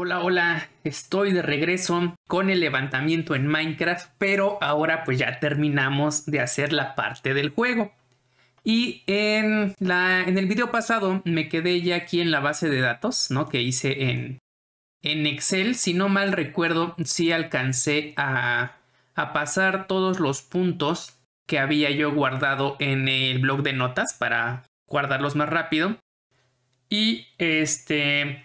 Hola, hola, estoy de regreso con el levantamiento en Minecraft, pero ahora pues ya terminamos de hacer la parte del juego. Y en, la, en el video pasado me quedé ya aquí en la base de datos, ¿no? Que hice en, en Excel, si no mal recuerdo, sí alcancé a, a pasar todos los puntos que había yo guardado en el blog de notas para guardarlos más rápido. Y este,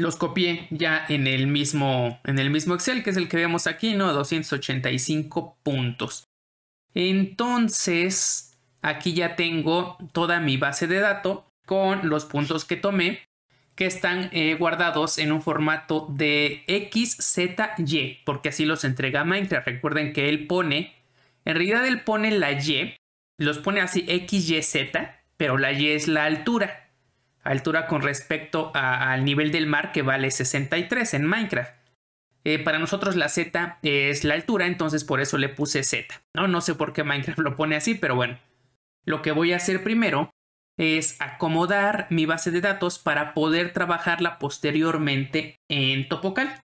los copié ya en el mismo, en el mismo Excel, que es el que vemos aquí, ¿no? 285 puntos. Entonces, aquí ya tengo toda mi base de datos con los puntos que tomé, que están eh, guardados en un formato de x z y porque así los entrega Minecraft. Recuerden que él pone, en realidad él pone la Y, los pone así x z pero la Y es la altura altura con respecto al nivel del mar que vale 63 en Minecraft. Eh, para nosotros la Z es la altura, entonces por eso le puse Z. ¿no? no sé por qué Minecraft lo pone así, pero bueno. Lo que voy a hacer primero es acomodar mi base de datos para poder trabajarla posteriormente en Topocal.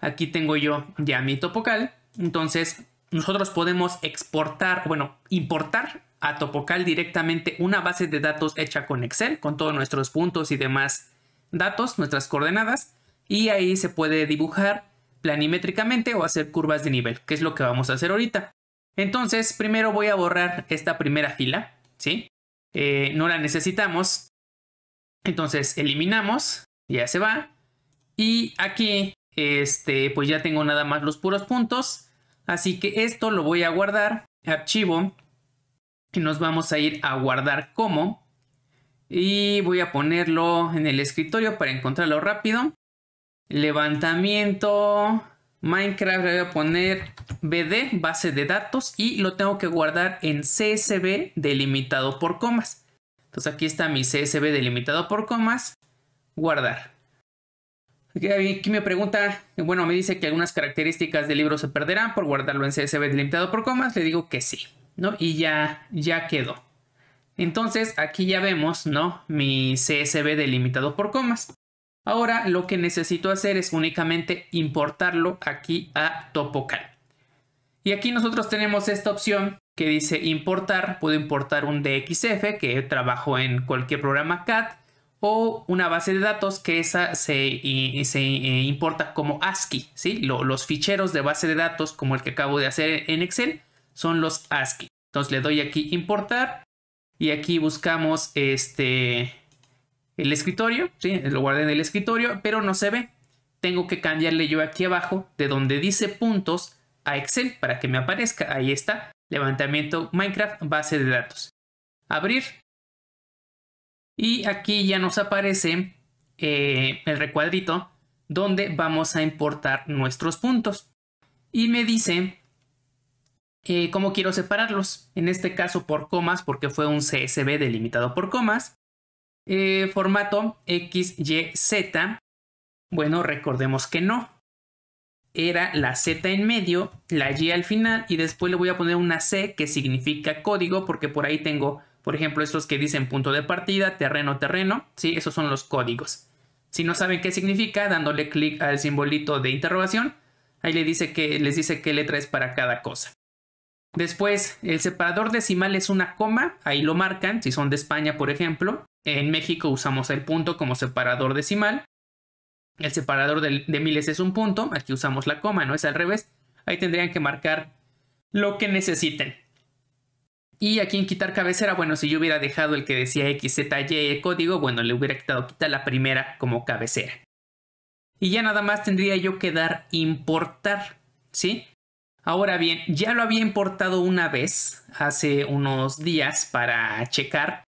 Aquí tengo yo ya mi Topocal, entonces nosotros podemos exportar, bueno, importar a Topocal directamente una base de datos hecha con Excel, con todos nuestros puntos y demás datos, nuestras coordenadas, y ahí se puede dibujar planimétricamente o hacer curvas de nivel, que es lo que vamos a hacer ahorita. Entonces, primero voy a borrar esta primera fila, ¿sí? Eh, no la necesitamos. Entonces, eliminamos, ya se va. Y aquí, este, pues ya tengo nada más los puros puntos. Así que esto lo voy a guardar, archivo, y nos vamos a ir a guardar como y voy a ponerlo en el escritorio para encontrarlo rápido. Levantamiento Minecraft le voy a poner BD, base de datos, y lo tengo que guardar en CSV delimitado por comas. Entonces aquí está mi CSV delimitado por comas, guardar. Aquí me pregunta, bueno, me dice que algunas características del libro se perderán por guardarlo en CSV delimitado por comas. Le digo que sí. ¿no? Y ya, ya quedó. Entonces aquí ya vemos, ¿no? Mi CSV delimitado por comas. Ahora lo que necesito hacer es únicamente importarlo aquí a Topocal. Y aquí nosotros tenemos esta opción que dice importar. Puedo importar un DXF que trabajo en cualquier programa CAD o una base de datos que esa se, eh, importa como ASCII, ¿sí? los ficheros de base de datos como el que acabo de hacer en Excel son los ASCII. Entonces le doy aquí importar y aquí buscamos este el escritorio, ¿sí? lo guardé en el escritorio, pero no se ve. Tengo que cambiarle yo aquí abajo de donde dice puntos a Excel para que me aparezca. Ahí está, levantamiento Minecraft base de datos. Abrir. Y aquí ya nos aparece eh, el recuadrito donde vamos a importar nuestros puntos. Y me dice eh, cómo quiero separarlos. En este caso por comas, porque fue un CSV delimitado por comas. Eh, x formato XYZ. Bueno, recordemos que no. Era la Z en medio, la Y al final y después le voy a poner una C que significa código porque por ahí tengo, por ejemplo, estos que dicen punto de partida, terreno, terreno. Sí, esos son los códigos. Si no saben qué significa, dándole clic al simbolito de interrogación, ahí le dice que, les dice qué letra es para cada cosa. Después, el separador decimal es una coma, ahí lo marcan, si son de España, por ejemplo. En México usamos el punto como separador decimal. El separador de, miles es un punto, aquí usamos la coma, no es al revés. Ahí tendrían que marcar lo que necesiten. Y aquí en quitar cabecera, bueno, si yo hubiera dejado el que decía XZY e, código, bueno, le hubiera quitado quita la primera como cabecera. Y ya nada más tendría yo que dar importar, ¿sí? Ahora bien, ya lo había importado una vez hace unos días para checar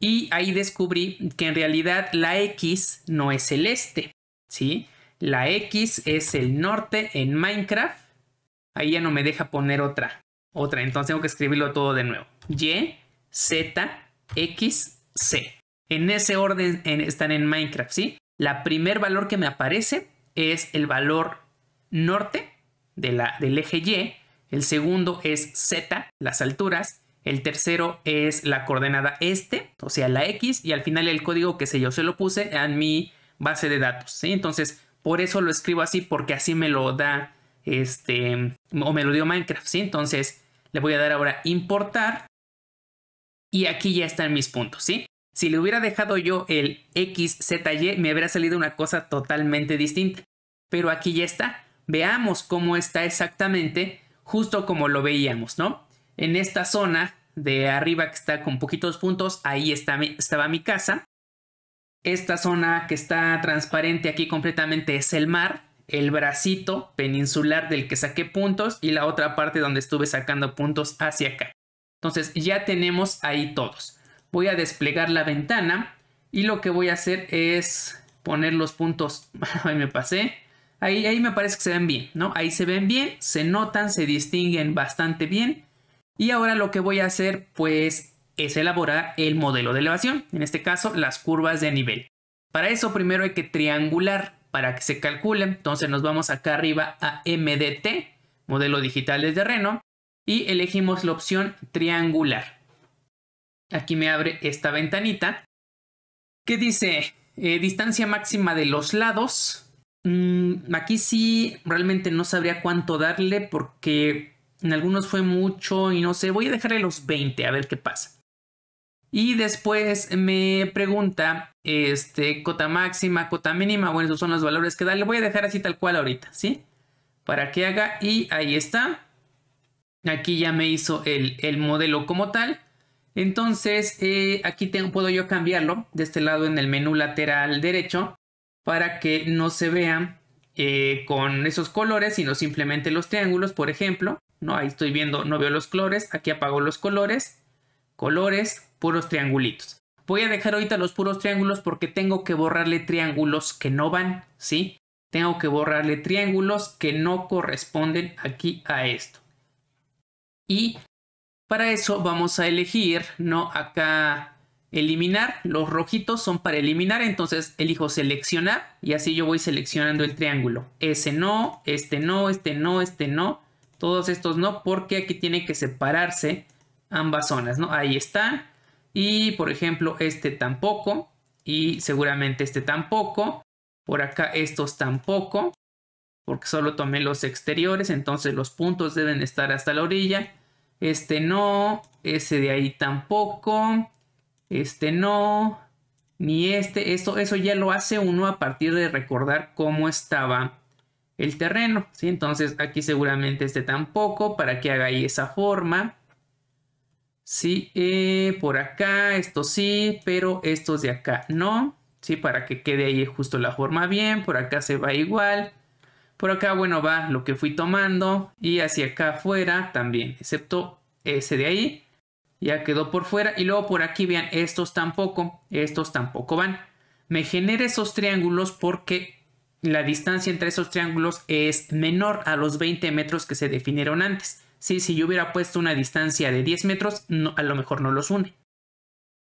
y ahí descubrí que en realidad la X no es el este, ¿sí? La X es el norte en Minecraft. Ahí ya no me deja poner otra, otra, entonces tengo que escribirlo todo de nuevo. Y, Z, X, C. En ese orden en, están en Minecraft, ¿sí? La primer valor que me aparece es el valor norte de la, del eje Y, el segundo es Z, las alturas, el tercero es la coordenada este, o sea, la X, y al final el código que sé yo se lo puse en mi base de datos, ¿sí? Entonces, por eso lo escribo así, porque así me lo da este, o me lo dio Minecraft, ¿sí? Entonces, le voy a dar ahora importar, y aquí ya están mis puntos, ¿sí? Si le hubiera dejado yo el x z y me habría salido una cosa totalmente distinta, pero aquí ya está, veamos cómo está exactamente, justo como lo veíamos, ¿no? En esta zona de arriba que está con poquitos puntos, ahí estaba mi casa. Esta zona que está transparente aquí completamente es el mar, el bracito peninsular del que saqué puntos y la otra parte donde estuve sacando puntos hacia acá. Entonces ya tenemos ahí todos. Voy a desplegar la ventana y lo que voy a hacer es poner los puntos, ahí me pasé, Ahí, me parece que se ven bien, ¿no? Ahí se ven bien, se notan, se distinguen bastante bien. Y ahora lo que voy a hacer, pues, es elaborar el modelo de elevación, en este caso, las curvas de nivel. Para eso primero hay que triangular para que se calcule. Entonces nos vamos acá arriba a MDT, modelo digital de terreno, y elegimos la opción triangular. Aquí me abre esta ventanita que dice eh, distancia máxima de los lados Mm, aquí sí, realmente no sabría cuánto darle porque en algunos fue mucho y no sé, voy a dejarle los 20 a ver qué pasa. Y después me pregunta, este, cota máxima, cota mínima, bueno, esos son los valores que da. Le voy a dejar así tal cual ahorita, ¿sí? Para que haga y ahí está. Aquí ya me hizo el, modelo como tal. Entonces, eh, aquí puedo yo cambiarlo de este lado en el menú lateral derecho para que no se vean eh, con esos colores, sino simplemente los triángulos, por ejemplo. ¿no? Ahí estoy viendo, no veo los colores, aquí apago los colores, colores, puros triangulitos. Voy a dejar ahorita los puros triángulos porque tengo que borrarle triángulos que no van, ¿sí? Tengo que borrarle triángulos que no corresponden aquí a esto. Y para eso vamos a elegir, ¿no? Acá Eliminar, los rojitos son para eliminar, entonces elijo seleccionar y así yo voy seleccionando el triángulo. Ese no, este no, este no, este no, todos estos no, porque aquí tienen que separarse ambas zonas, ¿no? Ahí está Y por ejemplo, este tampoco. Y seguramente este tampoco. Por acá estos tampoco. Porque solo tomé los exteriores. Entonces los puntos deben estar hasta la orilla. Este no. Ese de ahí tampoco este no, ni este, esto, eso ya lo hace uno a partir de recordar cómo estaba el terreno, ¿sí? Entonces aquí seguramente este tampoco, para que haga ahí esa forma. Sí, eh, por acá, esto sí, pero estos de acá no, ¿sí? Para que quede ahí justo la forma bien, por acá se va igual. Por acá, bueno, va lo que fui tomando y hacia acá afuera también, excepto ese de ahí ya quedó por fuera. Y luego por aquí vean, estos tampoco, estos tampoco van. Me genera esos triángulos porque la distancia entre esos triángulos es menor a los 20 metros que se definieron antes. Sí, si yo hubiera puesto una distancia de 10 metros, no, a lo mejor no los une.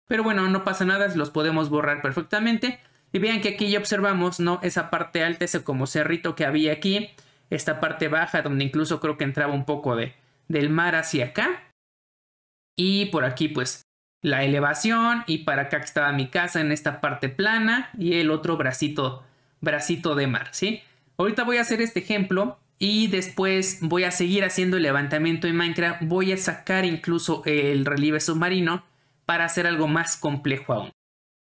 Pero bueno, no pasa nada, los podemos borrar perfectamente. Y vean que aquí ya observamos, ¿no? Esa parte alta, ese como cerrito que había aquí. Esta parte baja, donde incluso creo que entraba un poco de, del mar hacia acá. Y por aquí pues la elevación y para acá que estaba mi casa en esta parte plana y el otro bracito, bracito de mar, ¿sí? Ahorita voy a hacer este ejemplo y después voy a seguir haciendo el levantamiento en Minecraft. Voy a sacar incluso el relieve submarino para hacer algo más complejo aún.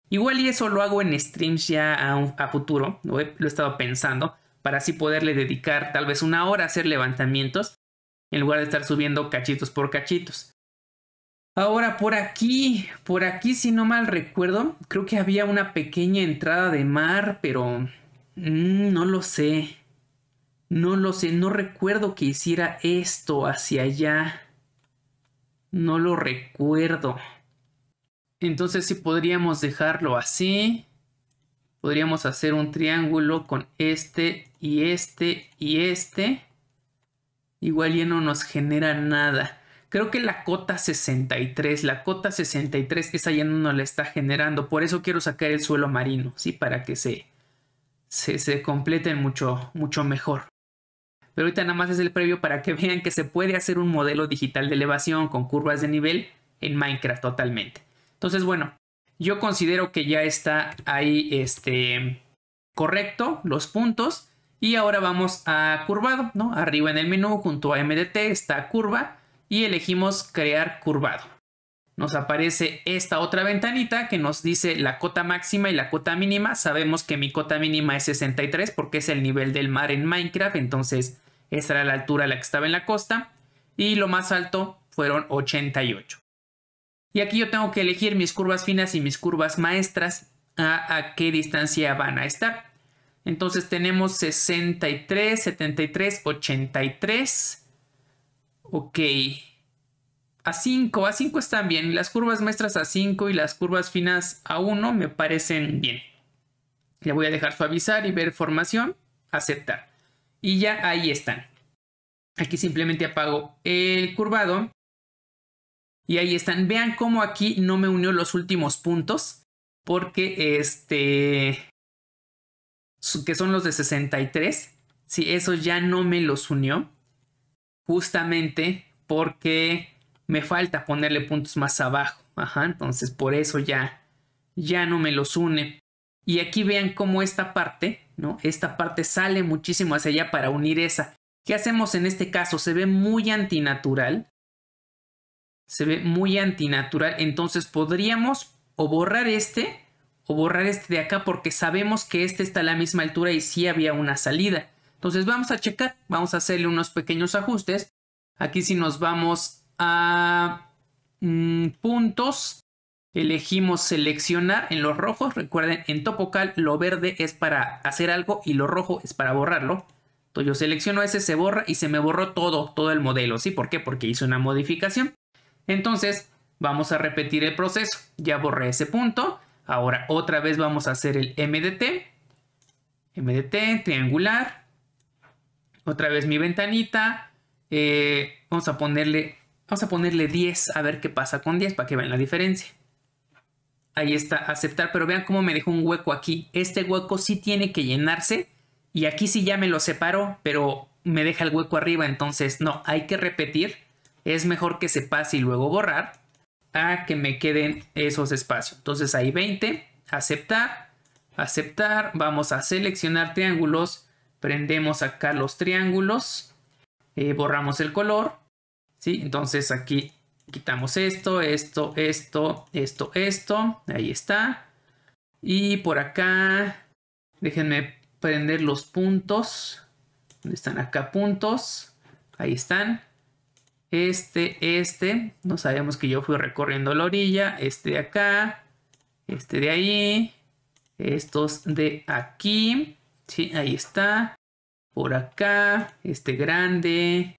Igual y eso lo hago en streams ya a, futuro, lo lo he estado pensando, para así poderle dedicar tal vez una hora a hacer levantamientos en lugar de estar subiendo cachitos por cachitos. Ahora, por aquí, por aquí, si no mal recuerdo, creo que había una pequeña entrada de mar, pero mm, no lo sé. No lo sé, no recuerdo que hiciera esto hacia allá. No lo recuerdo. Entonces si podríamos dejarlo así. Podríamos hacer un triángulo con este y este y este. Igual ya no nos genera nada creo que la cota 63, la cota 63 esa ya no la está generando, por eso quiero sacar el suelo marino, ¿sí? Para que se, se, se completen mucho, mucho mejor. Pero ahorita nada más es el previo para que vean que se puede hacer un modelo digital de elevación con curvas de nivel en Minecraft totalmente. Entonces, bueno, yo considero que ya está ahí este correcto los puntos. Y ahora vamos a curvado, ¿no? Arriba en el menú junto a MDT está curva y elegimos crear curvado. Nos aparece esta otra ventanita que nos dice la cota máxima y la cota mínima. Sabemos que mi cota mínima es 63 porque es el nivel del mar en Minecraft, entonces esta era la altura a la que estaba en la costa. Y lo más alto fueron 88. Y aquí yo tengo que elegir mis curvas finas y mis curvas maestras a, a qué distancia van a estar. Entonces tenemos 63, 73, 83 Ok. A5, A5 están bien. Las curvas maestras A5 y las curvas finas A1 me parecen bien. Le voy a dejar suavizar y ver formación. Aceptar. Y ya ahí están. Aquí simplemente apago el curvado. Y ahí están. Vean cómo aquí no me unió los últimos puntos. Porque este... Que son los de 63. Si eso ya no me los unió justamente porque me falta ponerle puntos más abajo. Ajá, entonces por eso ya, ya no me los une. Y aquí vean cómo esta parte, ¿no? Esta parte sale muchísimo hacia allá para unir esa. ¿Qué hacemos en este caso? Se ve muy antinatural. Se ve muy antinatural. Entonces podríamos o borrar este o borrar este de acá porque sabemos que este está a la misma altura y sí había una salida. Entonces vamos a checar, vamos a hacerle unos pequeños ajustes. Aquí si nos vamos a mm, puntos, elegimos seleccionar en los rojos. Recuerden, en Topocal lo verde es para hacer algo y lo rojo es para borrarlo. Entonces yo selecciono ese, se borra y se me borró todo, todo el modelo. ¿Sí? ¿Por qué? Porque hice una modificación. Entonces vamos a repetir el proceso. Ya borré ese punto. Ahora otra vez vamos a hacer el MDT. MDT, triangular, otra vez mi ventanita. Eh, vamos a ponerle. Vamos a ponerle 10 a ver qué pasa con 10 para que vean la diferencia. Ahí está, aceptar, pero vean cómo me dejó un hueco aquí. Este hueco sí tiene que llenarse y aquí sí ya me lo separo, pero me deja el hueco arriba, entonces no, hay que repetir. Es mejor que se pase y luego borrar a que me queden esos espacios. Entonces ahí 20, aceptar, aceptar, vamos a seleccionar triángulos prendemos acá los triángulos, eh, borramos el color, Entonces aquí quitamos esto, esto, esto, esto, esto, ahí está. Y por acá, déjenme prender los puntos, ¿dónde están acá puntos? Ahí están. Este, este, no sabemos que yo fui recorriendo la orilla, este de acá, este de ahí, estos de aquí. Sí, ahí está. Por acá, este grande,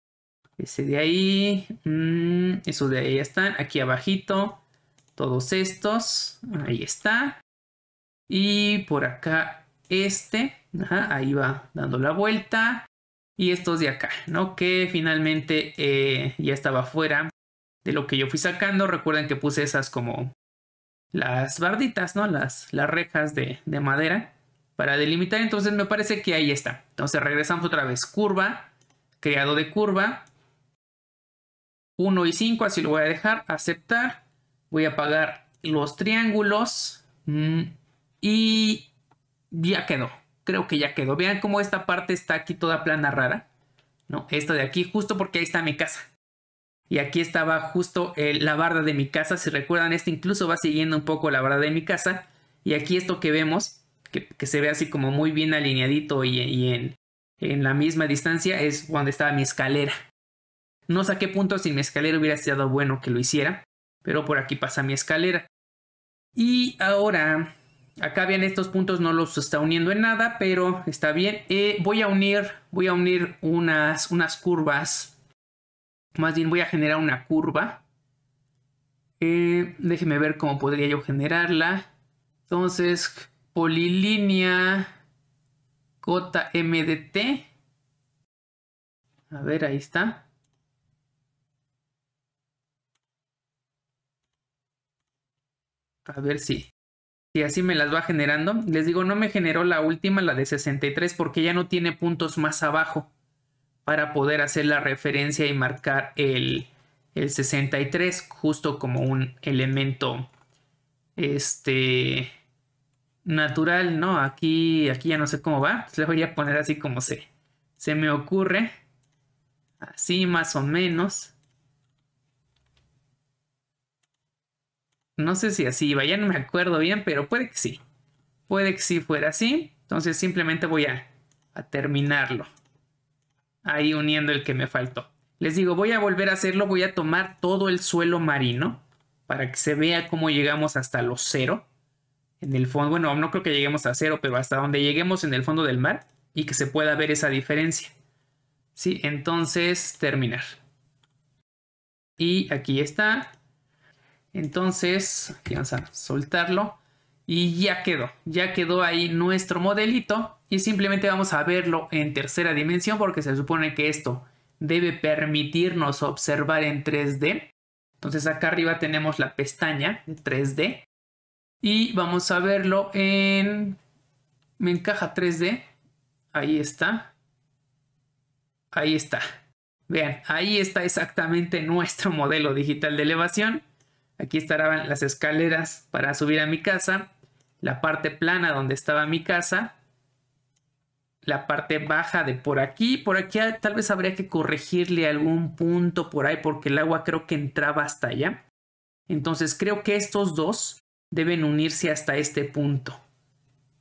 ese de ahí, mm, esos de ahí están, aquí abajito, todos estos, ahí está. Y por acá este, ahí va dando la vuelta. Y estos de acá, ¿no? Que finalmente eh, ya estaba fuera de lo que yo fui sacando. Recuerden que puse esas como las barditas, ¿no? Las, las rejas de, de madera para delimitar. Entonces me parece que ahí está. Entonces regresamos otra vez. Curva, creado de curva. 1 y 5, así lo voy a dejar. Aceptar. Voy a apagar los triángulos. Mm, y ya quedó. Creo que ya quedó. Vean cómo esta parte está aquí toda plana rara. ¿no? Esta de aquí, justo porque ahí está mi casa. Y aquí estaba justo eh, la barda de mi casa. Si recuerdan, esta incluso va siguiendo un poco la barda de mi casa. Y aquí esto que vemos que, se ve así como muy bien alineadito y, en, la misma distancia es donde estaba mi escalera. No sé qué puntos si mi escalera hubiera sido bueno que lo hiciera, pero por aquí pasa mi escalera. Y ahora, acá bien estos puntos, no los está uniendo en nada, pero está bien. Eh, voy a unir, voy a unir unas, unas curvas. Más bien voy a generar una curva. Eh, déjenme ver cómo podría yo generarla. Entonces, polilínea JMDT. A ver, ahí está. A ver si, si así me las va generando. Les digo, no me generó la última, la de 63, porque ya no tiene puntos más abajo para poder hacer la referencia y marcar el, el 63 justo como un elemento este natural, no, aquí, aquí ya no sé cómo va, pues le voy a poner así como se, se me ocurre, así más o menos. No sé si así iba, ya no me acuerdo bien, pero puede que sí. Puede que sí fuera así. Entonces simplemente voy a, a terminarlo. Ahí uniendo el que me faltó. Les digo, voy a volver a hacerlo, voy a tomar todo el suelo marino para que se vea cómo llegamos hasta los cero en el fondo, bueno, no creo que lleguemos a cero, pero hasta donde lleguemos en el fondo del mar y que se pueda ver esa diferencia. Sí, entonces terminar. Y aquí está. Entonces, aquí vamos a soltarlo. Y ya quedó, ya quedó ahí nuestro modelito y simplemente vamos a verlo en tercera dimensión porque se supone que esto debe permitirnos observar en 3D. Entonces acá arriba tenemos la pestaña de 3D y vamos a verlo en... Me encaja 3D. Ahí está. Ahí está. Vean, ahí está exactamente nuestro modelo digital de elevación. Aquí estarán las escaleras para subir a mi casa, la parte plana donde estaba mi casa, la parte baja de por aquí. Por aquí tal vez habría que corregirle algún punto por ahí porque el agua creo que entraba hasta allá. Entonces creo que estos dos deben unirse hasta este punto.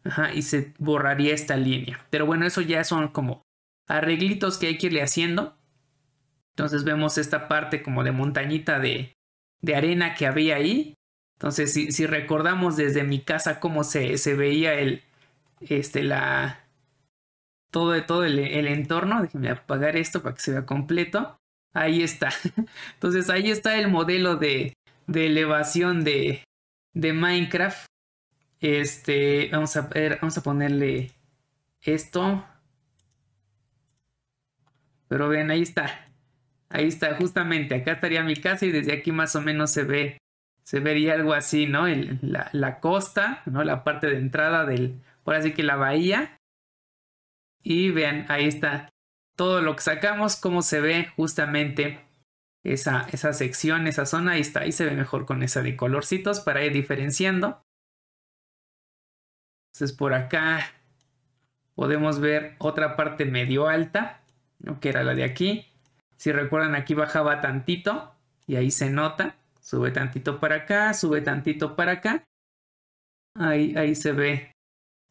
Ajá, y se borraría esta línea. Pero bueno, eso ya son como arreglitos que hay que irle haciendo. Entonces vemos esta parte como de montañita de, de arena que había ahí. Entonces, si, recordamos desde mi casa cómo se, veía el, este, la, todo, todo el, el entorno, déjenme apagar esto para que se vea completo. Ahí está. Entonces, ahí está el modelo de, de elevación de, de Minecraft. Este, vamos a ver, vamos a ponerle esto. Pero ven, ahí está. Ahí está, justamente. Acá estaría mi casa y desde aquí más o menos se ve. Se vería algo así, ¿no? El, la, la, costa, ¿no? La parte de entrada del. Por así que la bahía. Y vean, ahí está. Todo lo que sacamos, cómo se ve justamente esa, sección, esa zona, ahí está, ahí se ve mejor con esa de colorcitos para ir diferenciando. Entonces por acá podemos ver otra parte medio alta, ¿no? que era la de aquí. Si recuerdan aquí bajaba tantito y ahí se nota, sube tantito para acá, sube tantito para acá. Ahí, ahí se ve,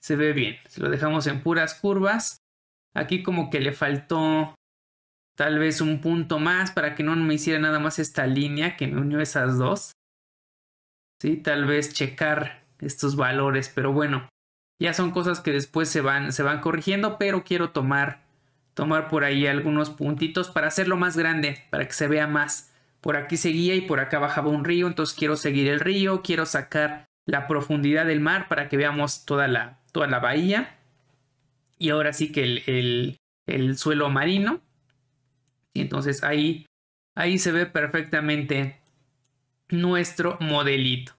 se ve bien. Si lo dejamos en puras curvas, aquí como que le faltó tal vez un punto más para que no me hiciera nada más esta línea que me unió esas dos. Sí, tal vez checar estos valores, pero bueno, ya son cosas que después se van, se van corrigiendo, pero quiero tomar, tomar por ahí algunos puntitos para hacerlo más grande, para que se vea más. Por aquí seguía y por acá bajaba un río, entonces quiero seguir el río, quiero sacar la profundidad del mar para que veamos toda la, toda la bahía. Y ahora sí que el, el suelo marino y entonces ahí, ahí se ve perfectamente nuestro modelito.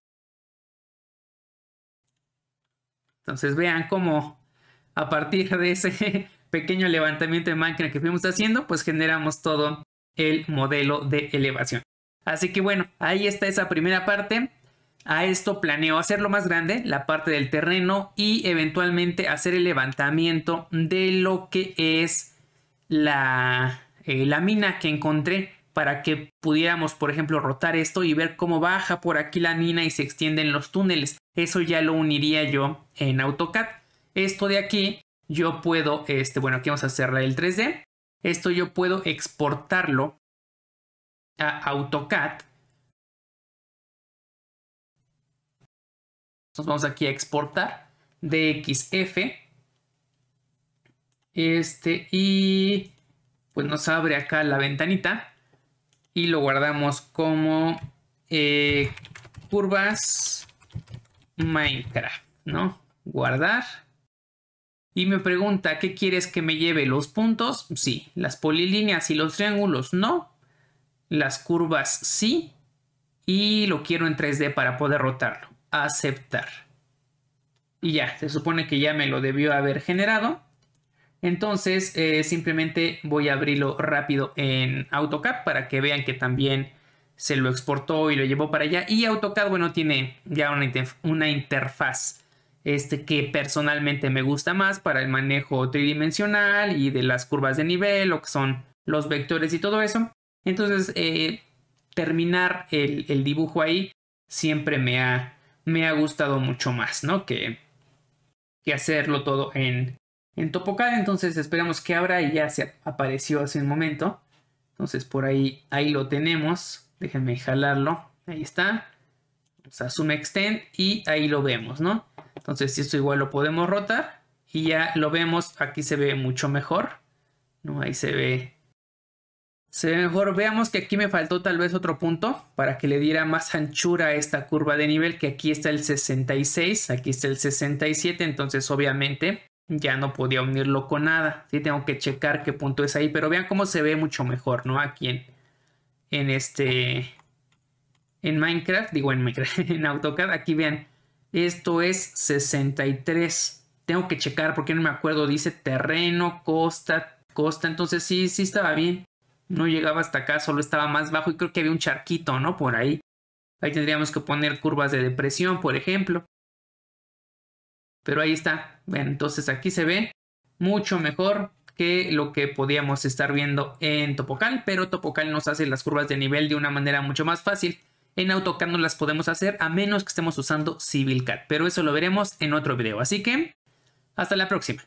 Entonces vean cómo a partir de ese pequeño levantamiento de máquina que fuimos haciendo, pues generamos todo el modelo de elevación. Así que bueno, ahí está esa primera parte. A esto planeo hacerlo más grande, la parte del terreno y eventualmente hacer el levantamiento de lo que es la, eh, la mina que encontré para que pudiéramos, por ejemplo, rotar esto y ver cómo baja por aquí la mina y se extienden los túneles. Eso ya lo uniría yo en AutoCAD. Esto de aquí yo puedo, este, bueno, aquí vamos a hacerle el 3D. Esto yo puedo exportarlo a AutoCAD. Nos vamos aquí a exportar DXF. Este y pues nos abre acá la ventanita y lo guardamos como eh, curvas Minecraft, ¿no? Guardar. Y me pregunta, ¿qué quieres que me lleve? ¿Los puntos? Sí. ¿Las polilíneas y los triángulos? No. Las curvas sí. Y lo quiero en 3D para poder rotarlo. Aceptar. Y ya, se supone que ya me lo debió haber generado. Entonces eh, simplemente voy a abrirlo rápido en AutoCAD para que vean que también se lo exportó y lo llevó para allá. Y AutoCAD, bueno, tiene ya una, interfaz este, que personalmente me gusta más para el manejo tridimensional y de las curvas de nivel, lo que son los vectores y todo eso. Entonces, eh, terminar el, el, dibujo ahí siempre me ha, me ha gustado mucho más, ¿no? Que, que hacerlo todo en, en Topocal, entonces esperamos que abra y ya se apareció hace un momento. Entonces por ahí, ahí lo tenemos. Déjenme jalarlo. Ahí está. Vamos a Zoom Extend y ahí lo vemos, ¿no? Entonces esto igual lo podemos rotar y ya lo vemos. Aquí se ve mucho mejor. ¿no? Ahí se ve. Se ve mejor. Veamos que aquí me faltó tal vez otro punto para que le diera más anchura a esta curva de nivel que aquí está el 66, aquí está el 67. Entonces obviamente ya no podía unirlo con nada. Sí, tengo que checar qué punto es ahí, pero vean cómo se ve mucho mejor, ¿no? Aquí en, en este, en Minecraft, digo en Minecraft, en AutoCAD, aquí vean, esto es 63. Tengo que checar porque no me acuerdo, dice terreno, costa, costa, entonces sí, sí estaba bien. No llegaba hasta acá, solo estaba más bajo y creo que había un charquito, ¿no? Por ahí. Ahí tendríamos que poner curvas de depresión, por ejemplo. Pero ahí está. entonces aquí se ve mucho mejor que lo que podíamos estar viendo en Topocal, pero Topocal nos hace las curvas de nivel de una manera mucho más fácil. En AutoCAD no las podemos hacer a menos que estemos usando CivilCAD, pero eso lo veremos en otro video. Así que, hasta la próxima.